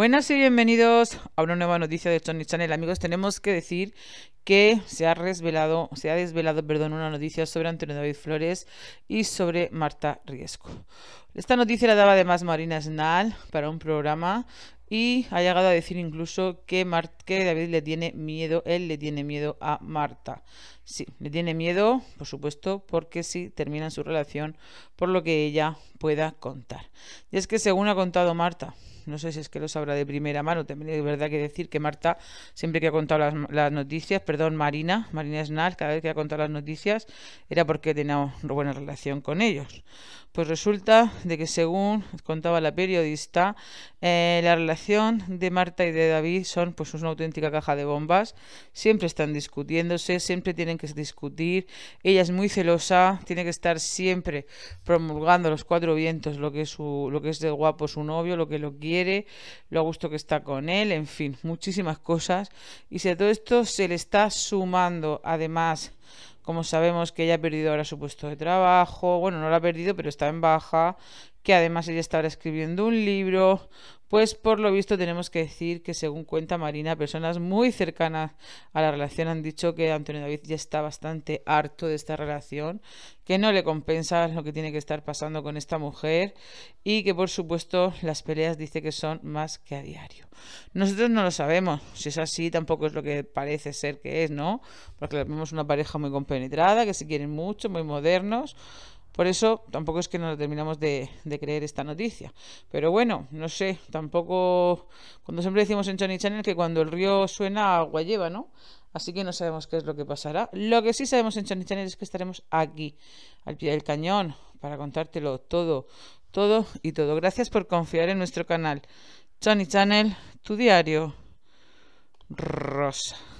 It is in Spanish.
Buenas y bienvenidos a una nueva noticia de Tony Channel. Amigos, tenemos que decir que se ha desvelado, se ha desvelado, perdón, una noticia sobre Antonio David Flores y sobre Marta Riesco. Esta noticia la daba además Marina Snal para un programa y ha llegado a decir incluso que, que David le tiene miedo, él le tiene miedo a Marta. Sí, le tiene miedo, por supuesto, porque si termina su relación por lo que ella pueda contar. Y es que según ha contado Marta, no sé si es que lo sabrá de primera mano. También es verdad que decir que Marta, siempre que ha contado las, noticias, perdón, Marina, Marina Snal, cada vez que ha contado las noticias, era porque tenía una buena relación con ellos. Pues resulta de que según contaba la periodista, eh, la relación de Marta y de David son pues una auténtica caja de bombas. Siempre están discutiéndose, siempre tienen que discutir. Ella es muy celosa, tiene que estar siempre promulgando los cuatro vientos lo que es lo que es de guapo su novio, lo que lo quiere, lo a gusto que está con él, en fin, muchísimas cosas. Y si a todo esto se le está sumando, además, como sabemos que ella ha perdido ahora su puesto de trabajo, bueno, no lo ha perdido, pero está en baja, que además ella estaba escribiendo un libro. Pues por lo visto tenemos que decir que según cuenta Marina, personas muy cercanas a la relación han dicho que Antonio David ya está bastante harto de esta relación, que no le compensa lo que tiene que estar pasando con esta mujer y que por supuesto las peleas dice que son más que a diario. Nosotros no lo sabemos, si es así tampoco es lo que parece ser que es, ¿no? Porque vemos una pareja muy compenetrada, que se quieren mucho, muy modernos por eso tampoco es que nos terminamos de, creer esta noticia. Pero bueno, no sé, tampoco. Cuando siempre decimos en Johnny Channel que cuando el río suena, agua lleva, ¿no? Así que no sabemos qué es lo que pasará. Lo que sí sabemos en Johnny Channel es que estaremos aquí, al pie del cañón, para contártelo todo, todo y todo. Gracias por confiar en nuestro canal. Johnny Channel, tu diario rosa.